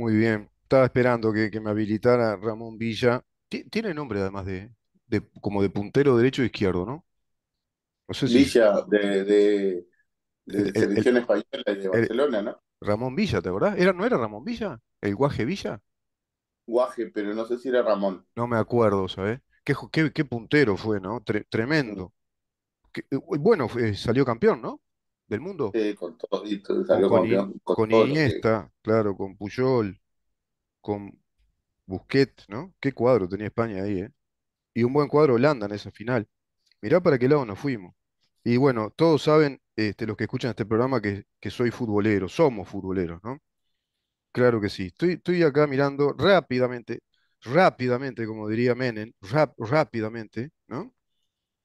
Muy bien. Estaba esperando que, me habilitara Ramón Villa. Tiene nombre además de, como de puntero derecho e izquierdo, ¿no? No sé si Villa de, de, española y de Barcelona, ¿no? Ramón Villa, ¿te acordás? ¿Era, no era Ramón Villa? ¿El Guaje Villa? Guaje, pero no sé si era Ramón. No me acuerdo, ¿sabes? Qué, qué- puntero fue, ¿no? tremendo. Eh, bueno, salió campeón, ¿no? del mundo. Sí, con con, Iniesta, claro, con Puyol, con Busquets, ¿no? Qué cuadro tenía España ahí, ¿eh? Y un buen cuadro Holanda en esa final. Mirá para qué lado nos fuimos. Y bueno, todos saben, este, los que escuchan este programa, que, soy futbolero, somos futboleros, ¿no? Claro que sí. Estoy, estoy acá mirando rápidamente, rápidamente, como diría Menem, rápidamente, eh, ¿no?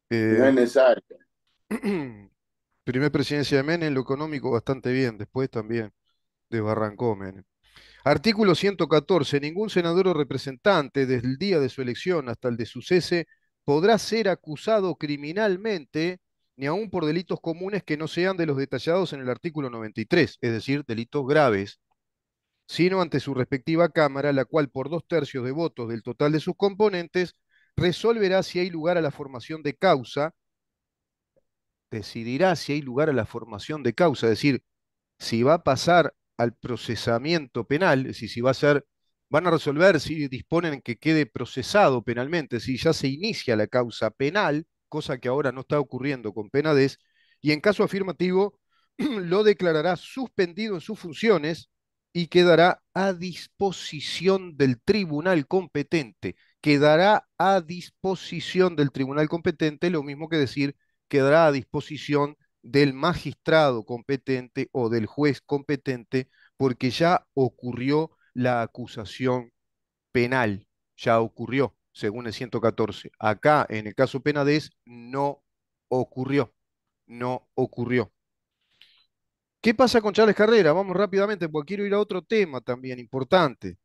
es necesario. primer presidencia de Menem, lo económico bastante bien, después también desbarrancó Menem. Artículo 114. Ningún senador o representante desde el día de su elección hasta el de su cese podrá ser acusado criminalmente ni aún por delitos comunes que no sean de los detallados en el artículo 93, es decir, delitos graves, sino ante su respectiva Cámara, la cual por dos tercios de votos del total de sus componentes resolverá si hay lugar a la formación de causa decidirá si hay lugar a la formación de causa, es decir, si va a pasar al procesamiento penal, es decir, si va a ser, van a resolver si disponen que quede procesado penalmente, si ya se inicia la causa penal, cosa que ahora no está ocurriendo con Penades, y en caso afirmativo lo declarará suspendido en sus funciones y quedará a disposición del tribunal competente. Quedará a disposición del tribunal competente, lo mismo que decir quedará a disposición del magistrado competente o del juez competente porque ya ocurrió la acusación penal, ya ocurrió, según el 114. Acá, en el caso Penades, no ocurrió, no ocurrió. ¿Qué pasa con Charles Carrera? Vamos rápidamente, porque quiero ir a otro tema también importante.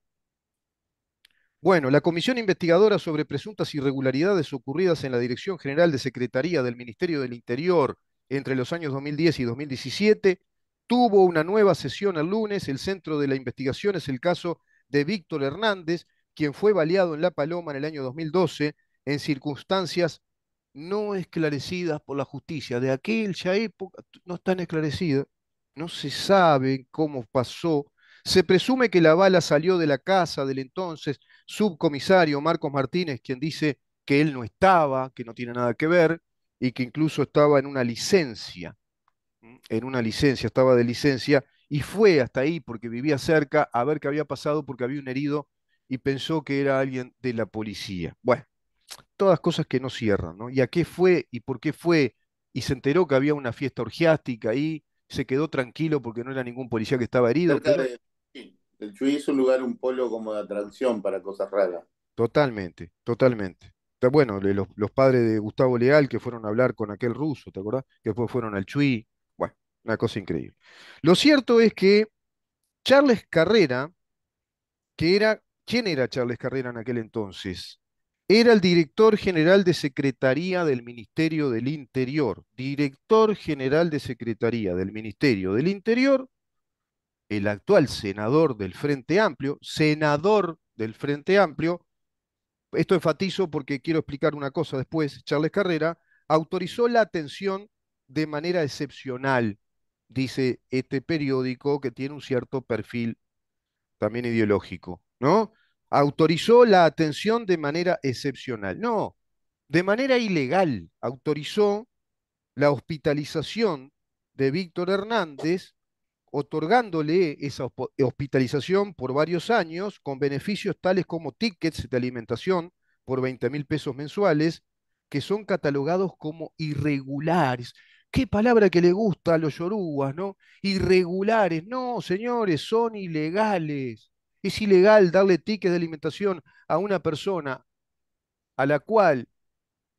Bueno, la comisión investigadora sobre presuntas irregularidades ocurridas en la Dirección General de Secretaría del Ministerio del Interior entre los años 2010 y 2017 tuvo una nueva sesión el lunes. El centro de la investigación es el caso de Víctor Hernández, quien fue baleado en La Paloma en el año 2012 en circunstancias no esclarecidas por la justicia. De aquella época no están esclarecidas, no se sabe cómo pasó. Se presume que la bala salió de la casa del entonces subcomisario Marcos Martínez, quien dice que él no estaba, que no tiene nada que ver y que incluso estaba en una licencia, en una licencia, estaba de licencia y fue hasta ahí porque vivía cerca a ver qué había pasado porque había un herido y pensó que era alguien de la policía. Bueno, todas cosas que no cierran, ¿no? ¿Y a qué fue y por qué fue? Y se enteró que había una fiesta orgiástica ahí, se quedó tranquilo porque no era ningún policía que estaba herido. Eh, el Chuy es un lugar, un polo como de atracción para cosas raras. Totalmente, totalmente. Bueno, los, padres de Gustavo Leal que fueron a hablar con aquel ruso, ¿te acordás? Que después fueron al Chuy. Bueno, una cosa increíble. Lo cierto es que Charles Carrera, que era, ¿quién era Charles Carrera en aquel entonces? Era el director general de Secretaría del Ministerio del Interior, director general de Secretaría del Ministerio del Interior el actual senador del Frente Amplio, senador del Frente Amplio, esto enfatizo porque quiero explicar una cosa después, Charles Carrera, autorizó la atención de manera excepcional, dice este periódico que tiene un cierto perfil también ideológico, ¿no? Autorizó la atención de manera excepcional. No, de manera ilegal autorizó la hospitalización de Víctor Hernández otorgándole esa hospitalización por varios años con beneficios tales como tickets de alimentación por 20 mil pesos mensuales, que son catalogados como irregulares. Qué palabra que le gusta a los yorubas, ¿no? Irregulares. No, señores, son ilegales. Es ilegal darle tickets de alimentación a una persona a la cual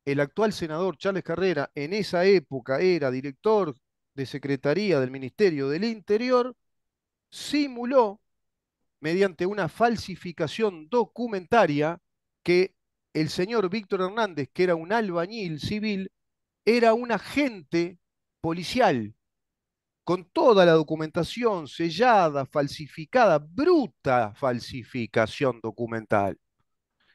el actual senador Charles Carrera en esa época era director de Secretaría del Ministerio del Interior simuló, mediante una falsificación documentaria, que el señor Víctor Hernández, que era un albañil civil, era un agente policial, con toda la documentación sellada, falsificada, bruta falsificación documental,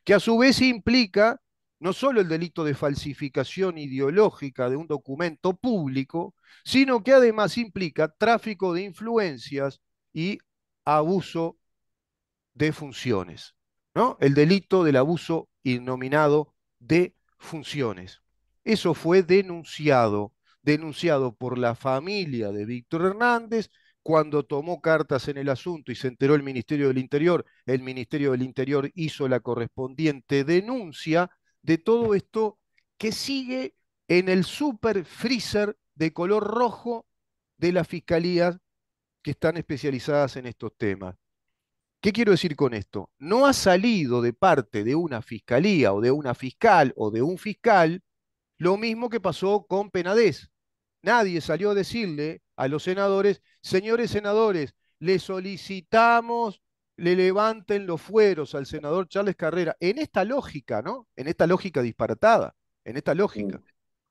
que a su vez implica no solo el delito de falsificación ideológica de un documento público, sino que además implica tráfico de influencias y abuso de funciones, ¿no? El delito del abuso innominado de funciones. Eso fue denunciado, denunciado por la familia de Víctor Hernández cuando tomó cartas en el asunto y se enteró el Ministerio del Interior, el Ministerio del Interior hizo la correspondiente denuncia de todo esto que sigue en el super freezer de color rojo de las fiscalías que están especializadas en estos temas. ¿Qué quiero decir con esto? No ha salido de parte de una fiscalía o de una fiscal o de un fiscal lo mismo que pasó con Penadez. Nadie salió a decirle a los senadores, señores senadores, le solicitamos le levanten los fueros al senador Charles Carrera, en esta lógica, ¿no? En esta lógica disparatada, en esta lógica.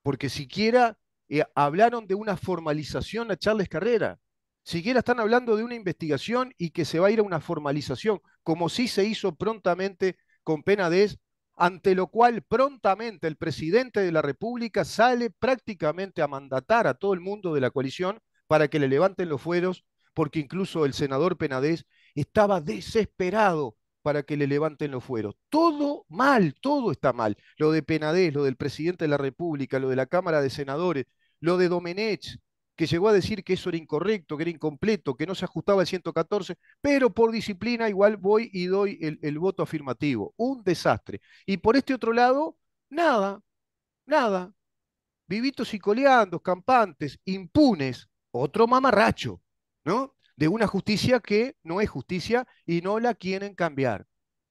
Porque siquiera eh, hablaron de una formalización a Charles Carrera, siquiera están hablando de una investigación y que se va a ir a una formalización, como si se hizo prontamente con Penades, ante lo cual prontamente el presidente de la República sale prácticamente a mandatar a todo el mundo de la coalición para que le levanten los fueros, porque incluso el senador Penades estaba desesperado para que le levanten los fueros. Todo mal, todo está mal. Lo de Penadez, lo del presidente de la República, lo de la Cámara de Senadores, lo de Domenech, que llegó a decir que eso era incorrecto, que era incompleto, que no se ajustaba al 114, pero por disciplina igual voy y doy el, voto afirmativo. Un desastre. Y por este otro lado, nada, nada. Vivitos y coleandos, campantes, impunes, otro mamarracho, ¿no? de una justicia que no es justicia y no la quieren cambiar.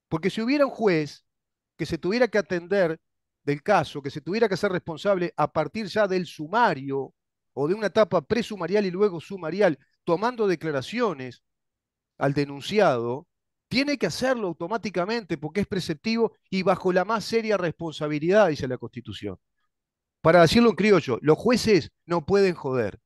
Porque si hubiera un juez que se tuviera que atender del caso, que se tuviera que hacer responsable a partir ya del sumario o de una etapa presumarial y luego sumarial, tomando declaraciones al denunciado, tiene que hacerlo automáticamente porque es preceptivo y bajo la más seria responsabilidad, dice la Constitución. Para decirlo en criollo, los jueces no pueden joder.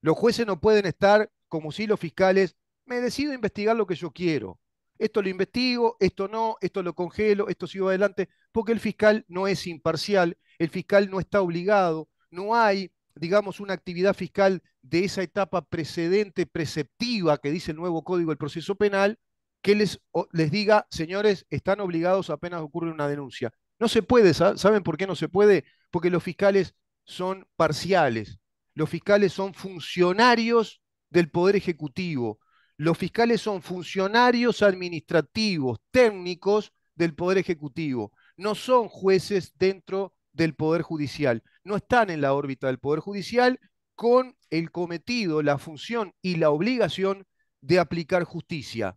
Los jueces no pueden estar como si los fiscales, me decido investigar lo que yo quiero. Esto lo investigo, esto no, esto lo congelo, esto sigo adelante, porque el fiscal no es imparcial, el fiscal no está obligado, no hay, digamos, una actividad fiscal de esa etapa precedente, preceptiva que dice el nuevo Código del Proceso Penal, que les, les diga, señores, están obligados apenas ocurre una denuncia. No se puede, ¿saben por qué no se puede? Porque los fiscales son parciales, los fiscales son funcionarios del Poder Ejecutivo. Los fiscales son funcionarios administrativos, técnicos del Poder Ejecutivo. No son jueces dentro del Poder Judicial. No están en la órbita del Poder Judicial con el cometido, la función y la obligación de aplicar justicia.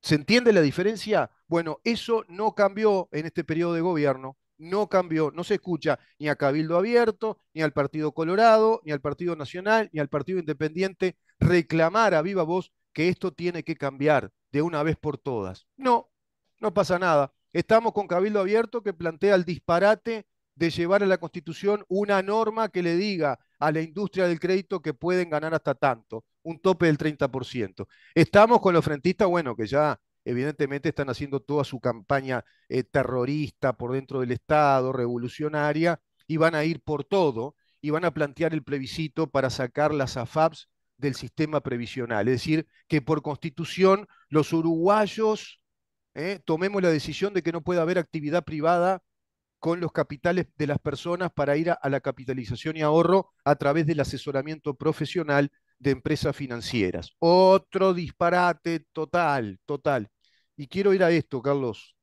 ¿Se entiende la diferencia? Bueno, eso no cambió en este periodo de gobierno no cambió, no se escucha ni a Cabildo Abierto, ni al Partido Colorado, ni al Partido Nacional, ni al Partido Independiente reclamar a viva voz que esto tiene que cambiar de una vez por todas. No, no pasa nada. Estamos con Cabildo Abierto que plantea el disparate de llevar a la Constitución una norma que le diga a la industria del crédito que pueden ganar hasta tanto, un tope del 30%. Estamos con los frentistas, bueno, que ya evidentemente están haciendo toda su campaña eh, terrorista por dentro del Estado, revolucionaria, y van a ir por todo y van a plantear el plebiscito para sacar las AFAPs del sistema previsional. Es decir, que por constitución los uruguayos eh, tomemos la decisión de que no pueda haber actividad privada con los capitales de las personas para ir a la capitalización y ahorro a través del asesoramiento profesional de empresas financieras. Otro disparate total, total. Y quiero ir a esto, Carlos.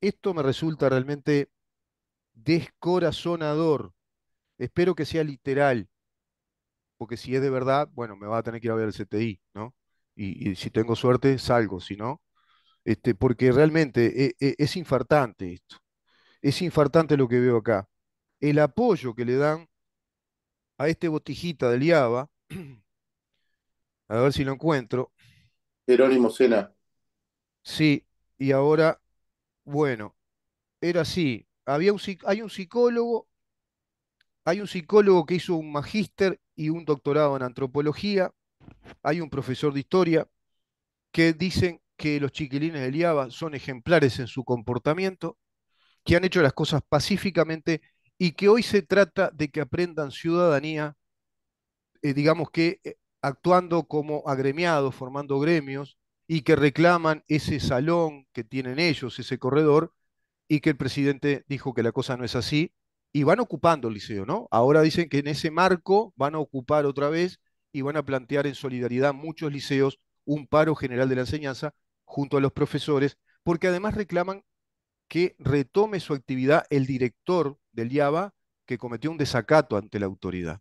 Esto me resulta realmente descorazonador. Espero que sea literal, porque si es de verdad, bueno, me va a tener que ir a ver el CTI, ¿no? Y, si tengo suerte, salgo, si no, este, porque realmente eh, eh, es, infartante esto. Es infartante lo que veo acá. El apoyo que le dan a este botijita de IABA, a ver si lo encuentro. Jerónimo Sena. Sí, y ahora, bueno, era así. Había un, hay un psicólogo, hay un psicólogo que hizo un magíster y un doctorado en antropología, hay un profesor de historia que dicen que los chiquilines de IABA son ejemplares en su comportamiento, que han hecho las cosas pacíficamente y que hoy se trata de que aprendan ciudadanía, eh, digamos que eh, actuando como agremiados, formando gremios, y que reclaman ese salón que tienen ellos, ese corredor, y que el presidente dijo que la cosa no es así, y van ocupando el liceo, ¿no? Ahora dicen que en ese marco van a ocupar otra vez y van a plantear en solidaridad muchos liceos un paro general de la enseñanza junto a los profesores, porque además reclaman que retome su actividad el director del IABA que cometió un desacato ante la autoridad.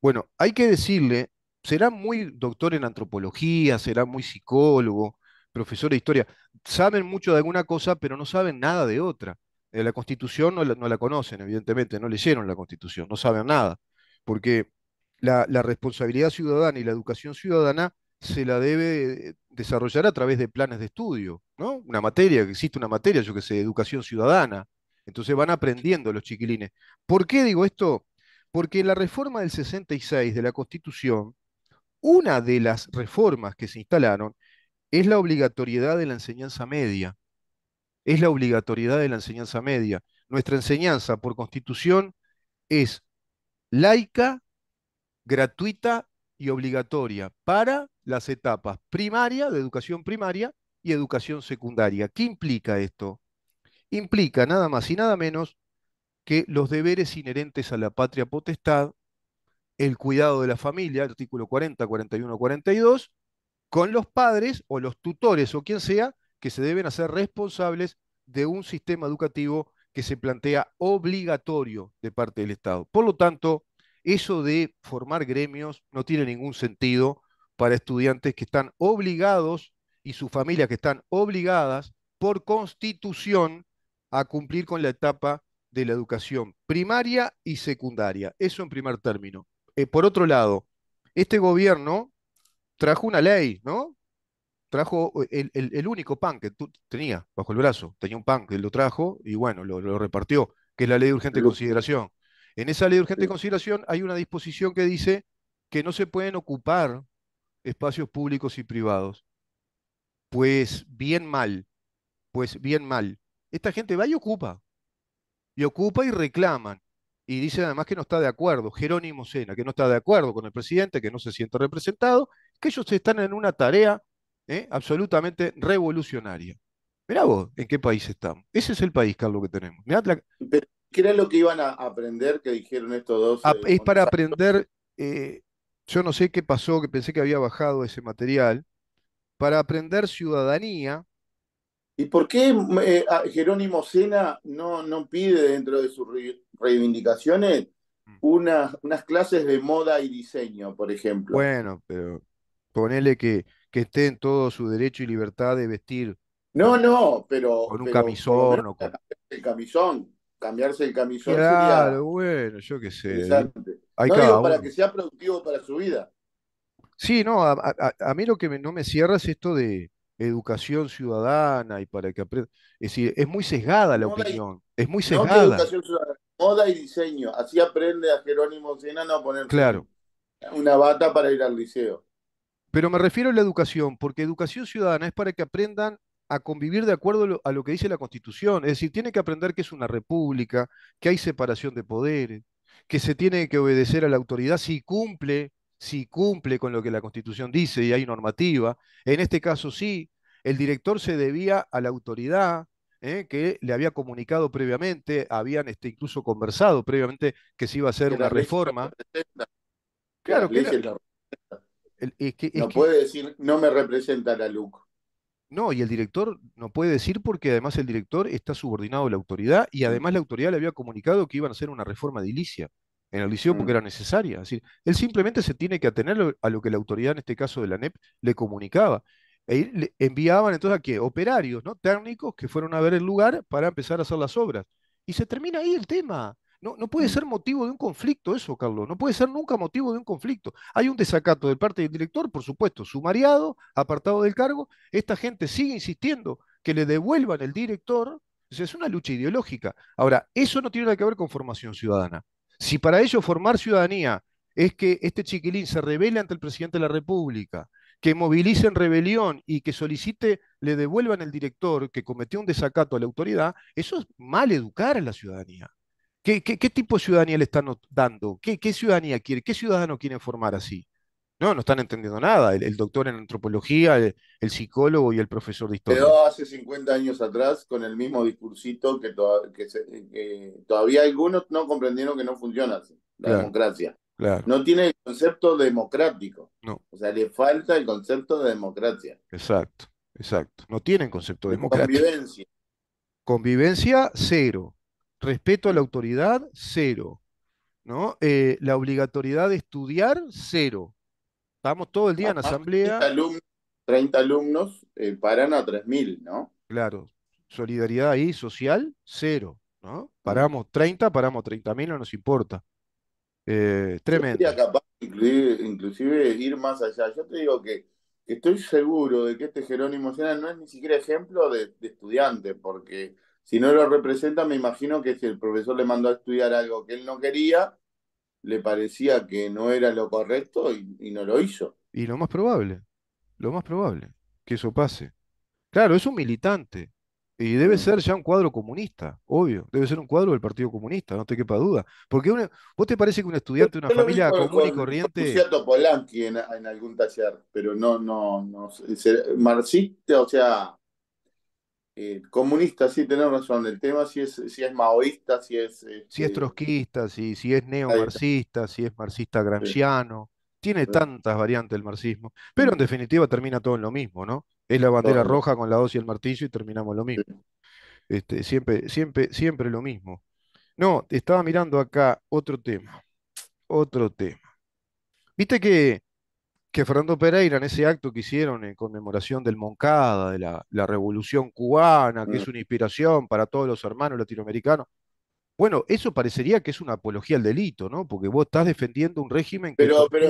Bueno, hay que decirle será muy doctor en antropología, será muy psicólogo, profesor de historia. Saben mucho de alguna cosa, pero no saben nada de otra. Eh, la Constitución no la, conocen, evidentemente, no leyeron la Constitución, no saben nada, porque la, responsabilidad ciudadana y la educación ciudadana se la debe eh, desarrollar a través de planes de estudio, ¿no? Una materia, existe una materia, yo que sé, educación ciudadana. Entonces van aprendiendo los chiquilines. ¿Por qué digo esto? Porque la reforma del 66 de la Constitución una de las reformas que se instalaron es la obligatoriedad de la enseñanza media. Es la obligatoriedad de la enseñanza media. Nuestra enseñanza por constitución es laica, gratuita y obligatoria para las etapas primaria, de educación primaria y educación secundaria. ¿Qué implica esto? Implica nada más y nada menos que los deberes inherentes a la patria potestad el cuidado de la familia, artículo 40, 41, 42, con los padres o los tutores o quien sea que se deben hacer responsables de un sistema educativo que se plantea obligatorio de parte del Estado. Por lo tanto, eso de formar gremios no tiene ningún sentido para estudiantes que están obligados y sus familias que están obligadas por constitución a cumplir con la etapa de la educación primaria y secundaria. Eso en primer término. Eh, por otro lado, este gobierno trajo una ley, ¿no? Trajo eh, el, único pan que tú tenía bajo el brazo, tenía un pan que lo trajo y bueno, lo, repartió, que es la ley de urgente consideración. En esa ley de urgente consideración hay una disposición que dice que no se pueden ocupar espacios públicos y privados. Pues bien mal, pues bien mal. Esta gente va y ocupa. Y ocupa y reclaman y dice además que no está de acuerdo, Jerónimo Sena, que no está de acuerdo con el presidente, que no se siente representado, que ellos están en una tarea ¿eh? absolutamente revolucionaria. Mirá vos en qué país estamos. Ese es el país, Carlos, que tenemos. Pero, ¿Qué era lo que iban a aprender que dijeron estos dos? Ah, eh, es para aprender, eh, yo no sé qué pasó, que pensé que había bajado ese material, para aprender ciudadanía, ¿Y por qué eh, Jerónimo Sena no, no pide dentro de sus reivindicaciones mm. unas, unas clases de moda y diseño, por ejemplo? Bueno, pero ponele que, que esté en todo su derecho y libertad de vestir. No, no, pero. Con un camisón. o con... El camisón, cambiarse el camisón. Claro, bueno, yo qué sé. Hay para que sea productivo para su vida. Sí, no, a, mí lo que no me cierra es esto de, educación ciudadana y para que aprenda. Es decir, es muy sesgada la opinión, es muy sesgada. moda y diseño, así aprende a Jerónimo Senano a poner claro. una bata para ir al liceo. Pero me refiero a la educación, porque educación ciudadana es para que aprendan a convivir de acuerdo a lo que dice la Constitución. Es decir, tiene que aprender que es una república, que hay separación de poderes, que se tiene que obedecer a la autoridad si cumple si cumple con lo que la Constitución dice y hay normativa. En este caso sí, el director se debía a la autoridad ¿eh? que le había comunicado previamente, habían este, incluso conversado previamente que se iba a hacer una reforma. claro, que, la... no puede decir, no me representa la LUC. No, y el director no puede decir porque además el director está subordinado a la autoridad y además la autoridad le había comunicado que iban a hacer una reforma edilicia en el liceo porque mm. era necesaria. Es decir, él simplemente se tiene que atener a lo que la autoridad, en este caso de la NEP, le comunicaba. E le enviaban entonces a qué? Operarios, ¿no? Técnicos que fueron a ver el lugar para empezar a hacer las obras. Y se termina ahí el tema. No, no puede mm. ser motivo de un conflicto eso, Carlos. No puede ser nunca motivo de un conflicto. Hay un desacato de parte del director, por supuesto, sumariado, apartado del cargo. Esta gente sigue insistiendo que le devuelvan el director. O es una lucha ideológica. Ahora, eso no tiene nada que ver con formación ciudadana. Si para ello formar ciudadanía es que este chiquilín se revele ante el presidente de la República, que movilice en rebelión y que solicite le devuelvan el director que cometió un desacato a la autoridad, eso es mal educar a la ciudadanía. ¿Qué, tipo de ciudadanía le están dando? ¿Qué, ¿Qué, ciudadanía quiere? ¿Qué ciudadano quieren formar así? No, no están entendiendo nada. El, doctor en antropología, el, psicólogo y el profesor de historia. Pero hace 50 años atrás con el mismo discursito que, que, todavía algunos no comprendieron que no funciona la democracia. No tiene el concepto democrático. No. O sea, le falta el concepto de democracia. Exacto, exacto. No tienen concepto de democrático. Convivencia. Convivencia, cero. Respeto a la autoridad, cero. ¿No? Eh, la obligatoriedad de estudiar, cero. Estamos todo el día en asamblea. 30 alumnos, paran a 3.000, ¿no? Claro. Solidaridad ahí, social, cero. ¿no? Paramos 30, paramos 30.000, no nos importa. Eh, tremendo. sería inclusive ir más allá. Yo te digo que estoy seguro de que este Jerónimo Sena no es ni siquiera ejemplo de, de estudiante, porque si no lo representa, me imagino que si el profesor le mandó a estudiar algo que él no quería, le parecía que no era lo correcto y, no lo hizo. Y lo más probable, lo más probable, que eso pase. Claro, es un militante y debe mm. ser ya un cuadro comunista, obvio, debe ser un cuadro del Partido Comunista, no te quepa duda. Porque una, vos te parece que un estudiante de una familia común y corriente... cierto Polanqui en, en, algún taller, pero no, no, no, marxista, o sea, eh, comunista, sí, tenés razón. El tema si es, si es maoísta, si es. Este, si es trotskista, si, si es neomarxista, si es marxista gramsciano. Tiene tantas variantes del marxismo. Pero en definitiva termina todo en lo mismo, ¿no? Es la bandera roja con la hoz y el martillo y terminamos lo mismo. Este, siempre, siempre, siempre lo mismo. No, estaba mirando acá otro tema. Otro tema. Viste que que Fernando Pereira, en ese acto que hicieron en conmemoración del Moncada, de la, la revolución cubana, que es mm. una inspiración para todos los hermanos latinoamericanos, bueno, eso parecería que es una apología al delito, ¿no? Porque vos estás defendiendo un régimen que. Pero, pero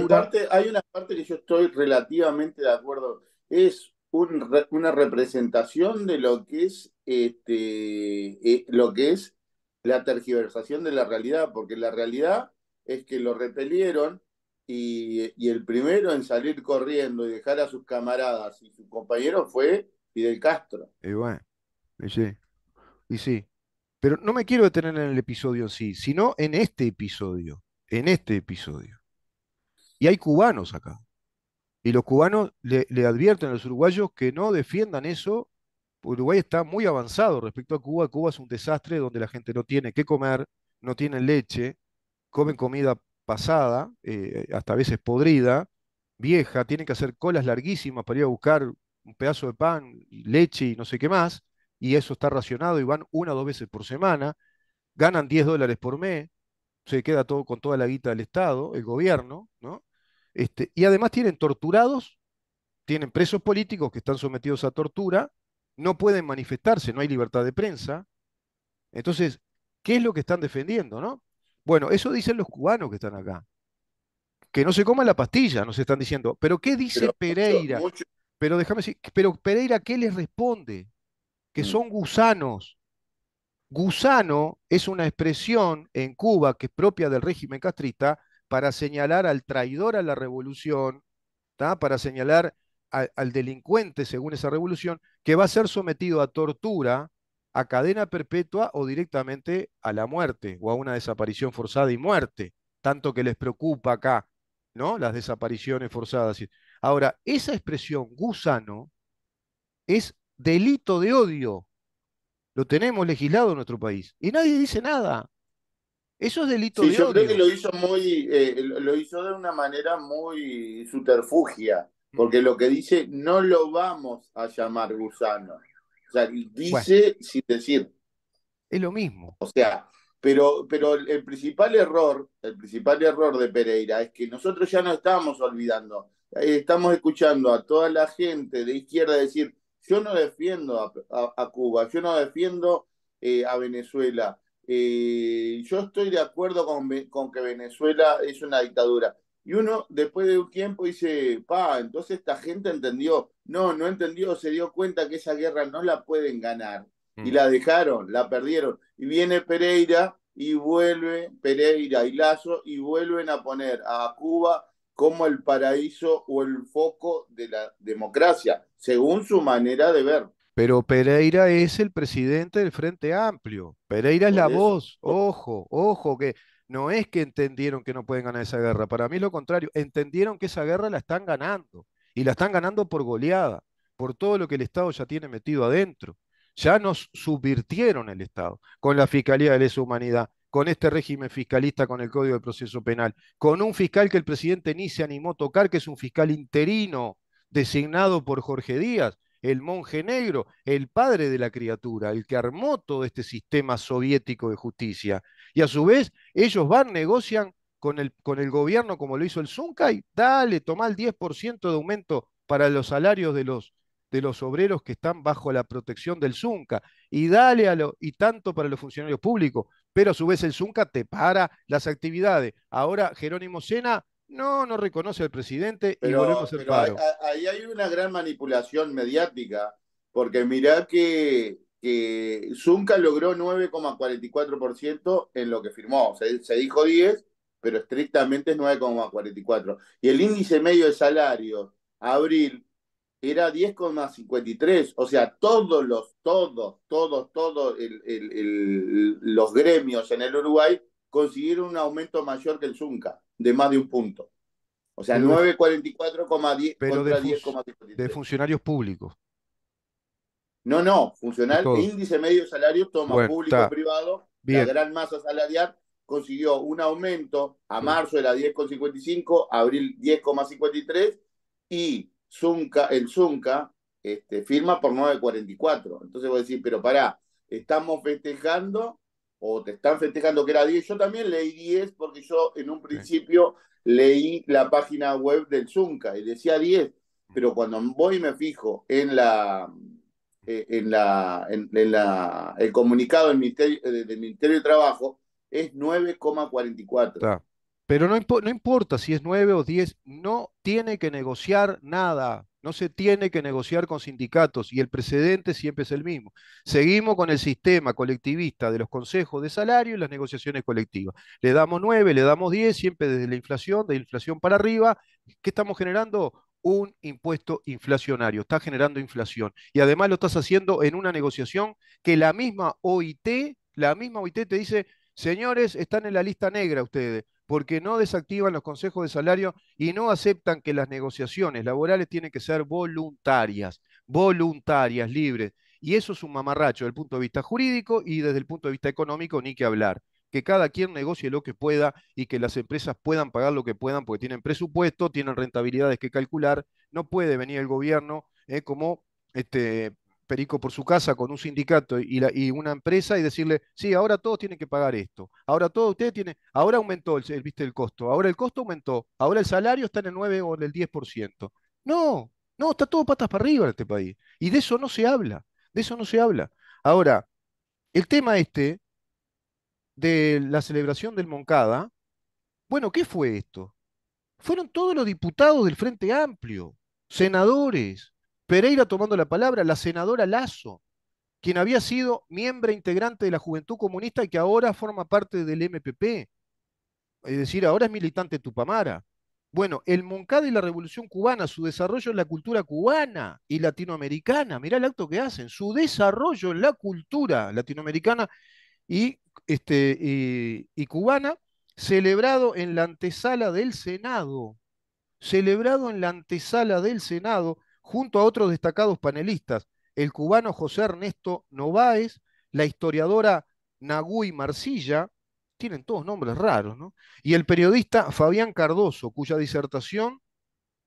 hay una parte que yo estoy relativamente de acuerdo. Es una representación de lo que es este, eh, lo que es la tergiversación de la realidad, porque la realidad es que lo repelieron y, el primero en salir corriendo y dejar a sus camaradas y sus compañeros fue Fidel Castro. Y bueno, y sí, Pero no me quiero detener en el episodio en sí, sino en este episodio, en este episodio. Y hay cubanos acá. Y los cubanos le, le advierten a los uruguayos que no defiendan eso. Uruguay está muy avanzado respecto a Cuba. Cuba es un desastre donde la gente no tiene qué comer, no tiene leche, comen comida pasada, eh, hasta a veces podrida, vieja, tienen que hacer colas larguísimas para ir a buscar un pedazo de pan, leche y no sé qué más, y eso está racionado y van una o dos veces por semana, ganan 10 dólares por mes, se queda todo con toda la guita del Estado, el gobierno, ¿no? Este, y además tienen torturados, tienen presos políticos que están sometidos a tortura, no pueden manifestarse, no hay libertad de prensa. Entonces, ¿qué es lo que están defendiendo, no? Bueno, eso dicen los cubanos que están acá. Que no se coma la pastilla, nos están diciendo. Pero ¿qué dice Pereira? Pero déjame decir, pero Pereira, ¿qué les responde? Que mm. son gusanos. Gusano es una expresión en Cuba que es propia del régimen castrista para señalar al traidor a la revolución, para señalar al delincuente según esa revolución, que va a ser sometido a tortura a cadena perpetua o directamente a la muerte o a una desaparición forzada y muerte, tanto que les preocupa acá, ¿no? Las desapariciones forzadas. Ahora, esa expresión gusano es delito de odio. Lo tenemos legislado en nuestro país y nadie dice nada. Eso es delito de odio. Yo creo que lo hizo muy, eh, lo hizo de una manera muy subterfugia, porque mm. lo que dice no lo vamos a llamar gusano. O sea, dice sin decir. Es lo mismo. O sea, pero, pero el, principal error, el principal error de Pereira es que nosotros ya no estamos olvidando. Eh, estamos escuchando a toda la gente de izquierda decir, yo no defiendo a, Cuba, yo no defiendo eh, a Venezuela. Eh, yo estoy de acuerdo con que Venezuela es una dictadura. Y uno después de un tiempo dice, pa, entonces esta gente entendió. No, no entendió, se dio cuenta que esa guerra no la pueden ganar. Y mm. la dejaron, la perdieron. Y viene Pereira y vuelve Pereira y Lazo y vuelven a poner a Cuba como el paraíso o el foco de la democracia, según su manera de ver. Pero Pereira es el presidente del Frente Amplio. Pereira es la voz. Ojo, ojo, que no es que entendieron que no pueden ganar esa guerra, para mí es lo contrario, entendieron que esa guerra la están ganando y la están ganando por goleada, por todo lo que el Estado ya tiene metido adentro. Ya nos subvirtieron el Estado con la Fiscalía de Lesa Humanidad, con este régimen fiscalista, con el Código de Proceso Penal, con un fiscal que el presidente ni se animó a tocar, que es un fiscal interino designado por Jorge Díaz, el monje negro, el padre de la criatura, el que armó todo este sistema soviético de justicia. Y a su vez, ellos van, negocian con el, con el gobierno como lo hizo el y dale, toma el 10% de aumento para los salarios de los, de los obreros que están bajo la protección del Zunca y dale a y tanto para los funcionarios públicos, pero a su vez el Zunca te para las actividades. Ahora Jerónimo Sena no, no reconoce al presidente y volvemos al Ahí hay una gran manipulación mediática, porque mirá que, que Zunca logró 9,44% en lo que firmó. Se, dijo 10, pero estrictamente es 9,44. Y el índice medio de salario, abril, era 10,53. O sea, todos los, todos, todos, todos el, los gremios en el Uruguay consiguieron un aumento mayor que el Zunca de más de un punto. O sea, 9,44,10 contra 10,53. De funcionarios públicos. No, no, Funcional, e índice medio salario toma público y privado. La gran masa salarial consiguió un aumento a marzo era 10,55, abril 10,53 y Zunca, el Zunca este, firma por 9,44. Entonces voy a decir, pero pará, estamos festejando o te están festejando que era 10. Yo también leí 10 porque yo en un principio leí la página web del Zunca y decía 10, pero cuando voy y me fijo en la eh, en la en, la el comunicado del Ministerio eh, del Ministerio de Trabajo es 9,44. Pero no, no importa si es 9 o 10, no tiene que negociar nada. No se tiene que negociar con sindicatos y el precedente siempre es el mismo. Seguimos con el sistema colectivista de los consejos de salario y las negociaciones colectivas. Le damos 9, le damos 10, siempre desde la inflación, de inflación para arriba. ¿Qué estamos generando? Un impuesto inflacionario. Está generando inflación. Y además lo estás haciendo en una negociación que la misma OIT, la misma OIT te dice, Señores, están en la lista negra ustedes, porque no desactivan los consejos de salario y no aceptan que las negociaciones laborales tienen que ser voluntarias, voluntarias, libres. Y eso es un mamarracho desde el punto de vista jurídico y desde el punto de vista económico, ni que hablar. Que cada quien negocie lo que pueda y que las empresas puedan pagar lo que puedan porque tienen presupuesto, tienen rentabilidades que calcular. No puede venir el gobierno eh, como este, Perico por su casa con un sindicato y, y, una empresa y decirle, sí, ahora todos tienen que pagar esto, ahora todos ustedes tienen, ahora aumentó el, ¿viste, el costo, ahora el costo aumentó, ahora el salario está en el 9 o en el 10%. No, no, está todo patas para arriba en este país. Y de eso no se habla, de eso no se habla. Ahora, el tema este de la celebración del Moncada, bueno, ¿qué fue esto? Fueron todos los diputados del Frente Amplio, senadores, Pereira tomando la palabra, la senadora Lazo, quien había sido miembro integrante de la Juventud Comunista y que ahora forma parte del MPP. Es decir, ahora es militante Tupamara. Bueno, el Moncada y la Revolución Cubana, su desarrollo en la cultura cubana y latinoamericana, mirá el acto que hacen, su desarrollo en la cultura latinoamericana y, este, y, y cubana, celebrado en la antesala del Senado, celebrado en la antesala del Senado, junto a otros destacados panelistas, el cubano José Ernesto Nováez, la historiadora Nagui Marcilla, tienen todos nombres raros, ¿no? Y el periodista Fabián Cardoso, cuya disertación,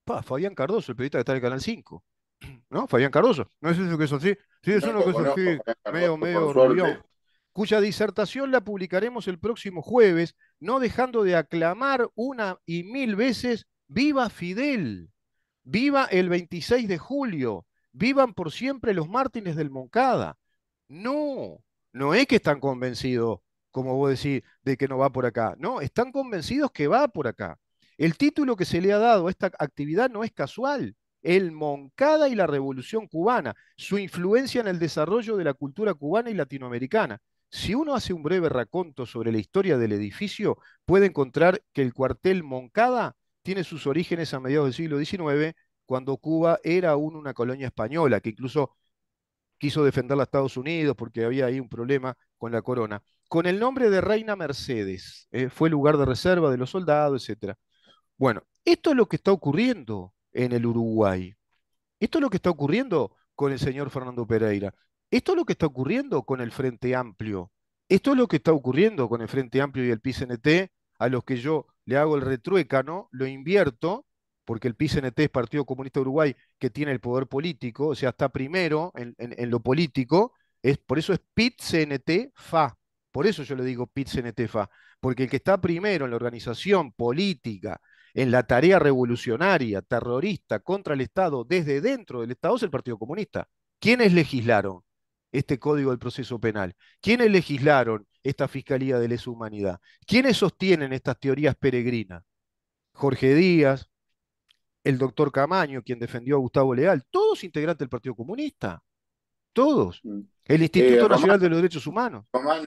pa, Fabián Cardoso, el periodista que está en el Canal 5, ¿no? Fabián Cardoso, ¿no es eso que es así? Sí, es uno que es así, medio, medio cuya disertación la publicaremos el próximo jueves, no dejando de aclamar una y mil veces, ¡Viva Fidel! Viva el 26 de julio. Vivan por siempre los mártires del Moncada. No, no es que están convencidos, como vos decís, de que no va por acá. No, están convencidos que va por acá. El título que se le ha dado a esta actividad no es casual. El Moncada y la Revolución Cubana, su influencia en el desarrollo de la cultura cubana y latinoamericana. Si uno hace un breve raconto sobre la historia del edificio, puede encontrar que el cuartel Moncada tiene sus orígenes a mediados del siglo XIX, cuando Cuba era aún una colonia española, que incluso quiso defenderla a Estados Unidos porque había ahí un problema con la corona. Con el nombre de Reina Mercedes, eh, fue lugar de reserva de los soldados, etc. Bueno, esto es lo que está ocurriendo en el Uruguay. Esto es lo que está ocurriendo con el señor Fernando Pereira. Esto es lo que está ocurriendo con el Frente Amplio. Esto es lo que está ocurriendo con el Frente Amplio y el PCNT, a los que yo le hago el retruécano, lo invierto, porque el PCNT es Partido Comunista Uruguay que tiene el poder político, o sea, está primero en, lo político, es, por eso es PIT-CNT FA, por eso yo le digo pit FA, porque el que está primero en la organización política, en la tarea revolucionaria, terrorista, contra el Estado, desde dentro del Estado, es el Partido Comunista. ¿Quiénes legislaron este código del proceso penal? ¿Quiénes legislaron esta Fiscalía de Lesa Humanidad. ¿Quiénes sostienen estas teorías peregrinas? Jorge Díaz, el doctor Camaño, quien defendió a Gustavo Leal, todos integrantes del Partido Comunista, todos. Mm. El Instituto eh, Nacional de los Derechos Humanos. Romano,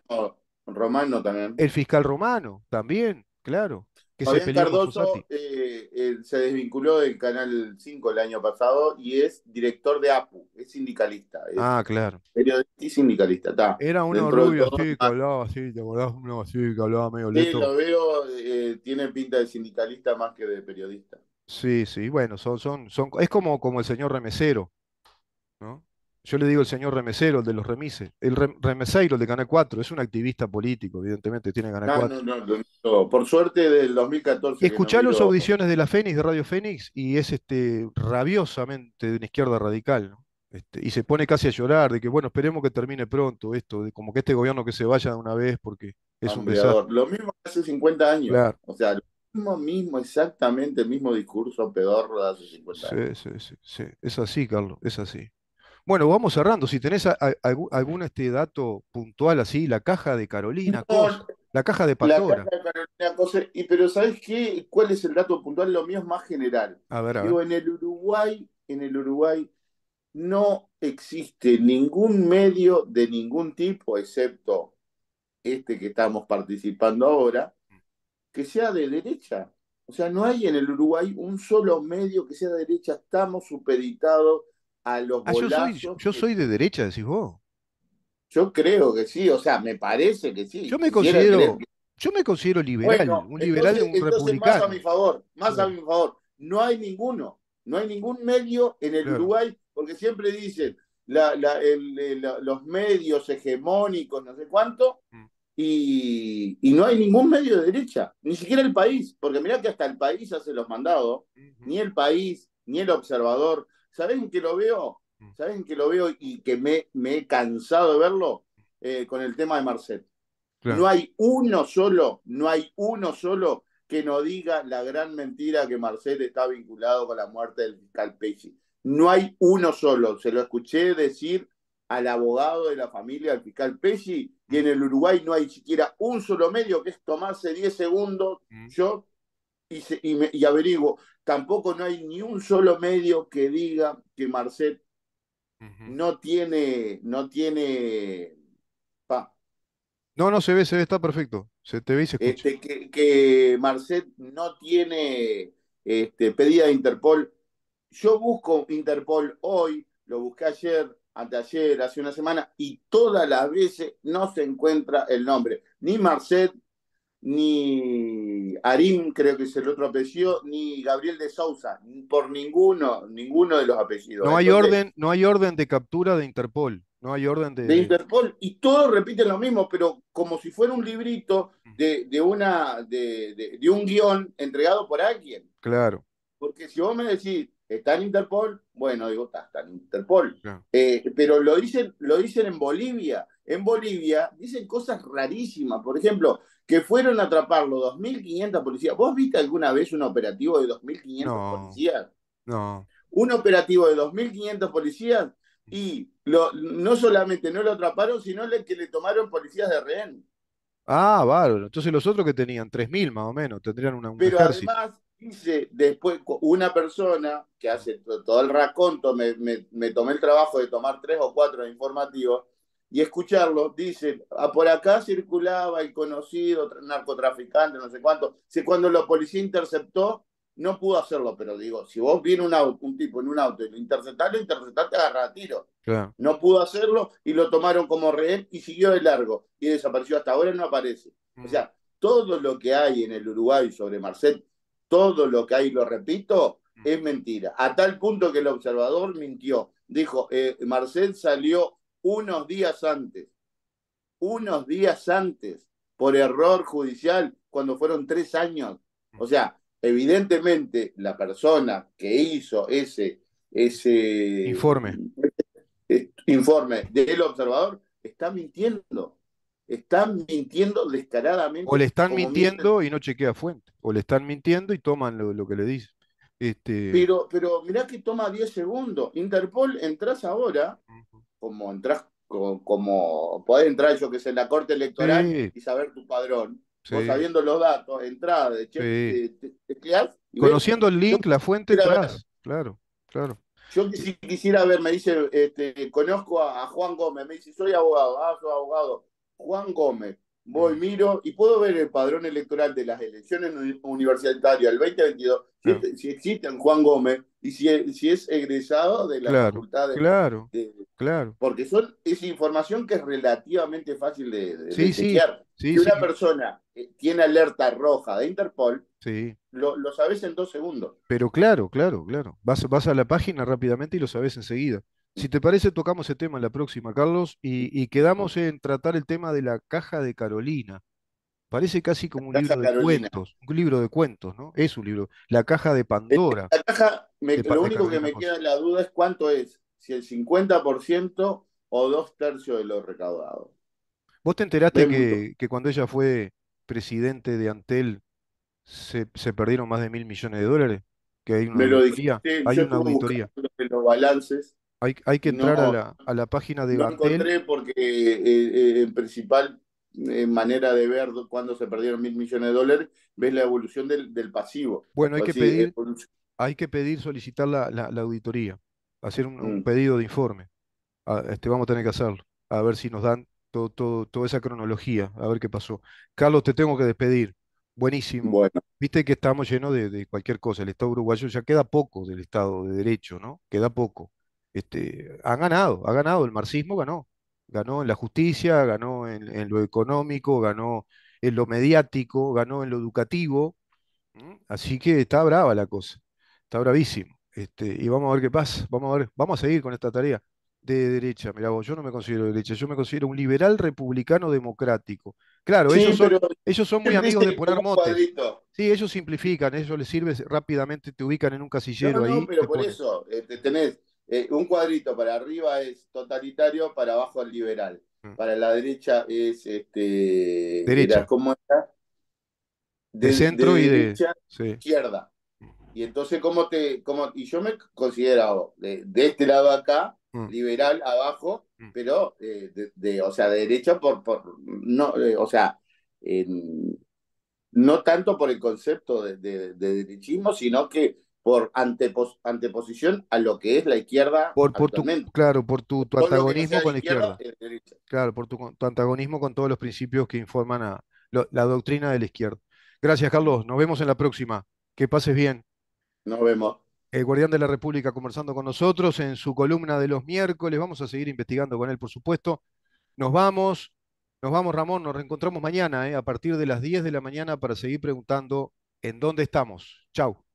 Romano también. El fiscal Romano, también, claro que Fabián se Cardoso eh, eh, se desvinculó del Canal 5 el año pasado y es director de APU, es sindicalista. ah, claro. Periodista y sindicalista, está. Era uno rubio sí que hablaba así, ¿te acordás? Uno así, que hablaba medio lento. Sí, lo veo, eh, tiene pinta de sindicalista más que de periodista. Sí, sí, bueno, son, son, son, es como, como el señor remesero, ¿no? Yo le digo el señor Remesero, el de los remises. El Remesero, el de Canal 4, es un activista político, evidentemente, tiene Gana 4. No, no, no, por suerte del 2014. Escuchá las audiciones de la Fénix, de Radio Fénix, y es este rabiosamente de una izquierda radical. Este, y se pone casi a llorar de que, bueno, esperemos que termine pronto esto, de como que este gobierno que se vaya de una vez porque es un desastre. Lo mismo hace 50 años. O sea, lo mismo, mismo, exactamente el mismo discurso peor de hace 50 años. Sí, sí, sí, sí. Es así, Carlos, es así. Bueno, vamos cerrando. Si tenés algún, este dato puntual así, la caja de Carolina, la caja de Pandora. Eh, y, pero ¿sabés qué? ¿Cuál es el dato puntual? Lo mío es más general. en el Uruguay, en el Uruguay no existe ningún medio de ningún tipo, excepto este que estamos participando ahora, que sea de derecha. O sea, no hay en el Uruguay un solo medio que sea de derecha. Estamos supeditados a los ah, Yo soy, de derecha, decís vos. Yo creo que sí, o sea, me parece que sí. Yo me considero, yo me considero liberal, un liberal entonces, un republicano. Más a mi favor, más a mi favor. No hay ninguno, no hay ningún medio en el Uruguay, porque siempre dicen los medios hegemónicos, no sé cuánto, mm. y, no hay ningún medio de derecha, ni siquiera el país, porque mirá que hasta el país hace los mandados, ni el país, ni el observador. ¿Saben que lo veo? Mm. ¿Saben que lo veo y que me, he cansado de verlo? Eh, con el tema de Marcel. No hay uno solo, no hay uno solo que no diga la gran mentira que Marcel está vinculado con la muerte del fiscal Pesci. No hay uno solo. Se lo escuché decir al abogado de la familia, del fiscal Pesci, que mm. en el Uruguay no hay siquiera un solo medio, que es tomarse 10 segundos. Mm. Yo y, averiguo. Tampoco no hay ni un solo medio que diga que Marcet no tiene, no tiene, No, no se ve, se ve, está perfecto. Se te ve este, que, Marcet no tiene este, pedida de Interpol. Yo busco Interpol hoy, lo busqué ayer, anteayer, hace una semana, y todas las veces no se encuentra el nombre. Ni Marcet, ni Arim, creo que es el otro apellido, ni Gabriel de Sousa, por ninguno, ninguno de los apellidos. No hay orden, no hay orden de captura de Interpol, no hay orden de. De Interpol, y todos repiten lo mismo, pero como si fuera un librito de, una, de, un guión entregado por alguien. Claro. Porque si vos me decís, está en Interpol, bueno, digo, está, en Interpol. Eh, pero lo dicen, lo dicen en Bolivia. En Bolivia dicen cosas rarísimas. Por ejemplo, que fueron a atraparlo 2.500 policías. ¿Vos viste alguna vez un operativo de 2.500 policías? No. Un operativo de 2.500 policías y no solamente no lo atraparon, sino que le tomaron policías de rehén. Ah, bárbaro. Entonces los otros que tenían 3.000 más o menos, tendrían una... Un Pero además, dice después, una persona que hace todo el raconto, me tomé el trabajo de tomar tres o cuatro informativos, y escucharlo, dice, ah, por acá circulaba el conocido narcotraficante, no sé cuánto, si cuando la policía interceptó, no pudo hacerlo, pero digo, si vos vienes un, auto, un tipo en un auto y lo interceptás, lo interceptaste agarra a tiro. No pudo hacerlo y lo tomaron como rehén y siguió de largo y desapareció. Hasta ahora no aparece. O sea, mm. todo lo que hay en el Uruguay sobre Marcel todo lo que hay, lo repito, mm. es mentira. A tal punto que el observador mintió. Dijo, eh, Marcel salió unos días antes, unos días antes, por error judicial, cuando fueron tres años. O sea, evidentemente la persona que hizo ese, ese informe. informe del observador está mintiendo. está mintiendo descaradamente. O le están mintiendo y no chequea fuente. O le están mintiendo y toman lo, que le dice Este... Pero, pero mirá que toma diez segundos. Interpol, entras ahora como entras, como, poder entrar, yo que sé, en la corte electoral y saber tu padrón. o sabiendo los datos, entrada, de te, Conociendo el link, la fuente, Claro, claro. Yo quisiera ver, me dice, este, conozco a, Juan Gómez, me dice, soy abogado, ah, soy abogado. Juan Gómez, voy, mm. miro y puedo ver el padrón electoral de las elecciones universitarias del 2022. Si, este, si existen Juan Gómez, y si, e, si es egresado de la facultad de, claro, claro. Porque son, es información que es relativamente fácil de, de si una persona eh, tiene alerta roja de Interpol, lo, lo, sabes en dos segundos. Pero claro, claro, claro. Vas, vas a la página rápidamente y lo sabes enseguida. Si te parece, tocamos ese tema la próxima, Carlos, y, y quedamos en tratar el tema de la caja de Carolina. Parece casi como un libro de cuentos, un libro de cuentos, ¿no? Es un libro, la caja de Pandora. La caja, lo único que me queda en la duda es cuánto es, si el 50% o dos tercios de lo recaudado. ¿Vos te enteraste que, cuando ella fue presidente de Antel se, perdieron más de mil millones de dólares? Que hay una me auditoría. Lo hay una auditoría. Los balances. Hay, que entrar a, la, página de no Antel. encontré porque eh, eh, en principal eh, manera de ver cuando se perdieron mil millones de dólares, ves la evolución del, pasivo. Bueno, hay que, pedir, hay que pedir, solicitar la, auditoría, hacer un, mm. pedido de informe. Ah, este, vamos a tener que hacerlo, a ver si nos dan todo, todo, toda esa cronología, a ver qué pasó. Carlos, te tengo que despedir. Buenísimo. Viste que estamos llenos de, de, cualquier cosa. El Estado uruguayo ya queda poco del Estado de Derecho, ¿no? Queda poco. Este, han ganado, ha ganado. El marxismo ganó ganó en la justicia, ganó en, lo económico, ganó en lo mediático, ganó en lo educativo. Así que está brava la cosa, está bravísimo. Este, y vamos a ver qué pasa, vamos a ver, vamos a seguir con esta tarea de derecha. Mirá vos, yo no me considero de derecha, yo me considero un liberal republicano democrático. Claro, ellos, son, ellos son muy amigos este de poner Sí, ellos simplifican, ellos les sirve rápidamente, te ubican en un casillero ahí. No, pero por eso, este, tenés eh, un cuadrito para arriba es totalitario, para abajo es liberal. Mm. Para la derecha es este. Derecha. ¿Cómo De, centro y derecha, de izquierda. Y entonces, ¿cómo te.? Cómo, y yo me considero de, de este lado acá, mm. liberal abajo, mm. pero eh, de, o sea, de derecha por. no, eh, o sea, no tanto por el concepto de, derechismo, sino que por anteposición a lo que es la izquierda. Por, tu, claro, por tu, tu antagonismo con la izquierda. Claro, por tu, tu, antagonismo con todos los principios que informan a la doctrina de la izquierda. Gracias, Carlos. Nos vemos en la próxima. Que pases bien. Nos vemos. El Guardián de la República conversando con nosotros en su columna de los miércoles. Vamos a seguir investigando con él, por supuesto. Nos vamos. Nos vamos, Ramón. Nos reencontramos mañana, ¿eh? a partir de las 10 de la mañana, para seguir preguntando en dónde estamos. Chau.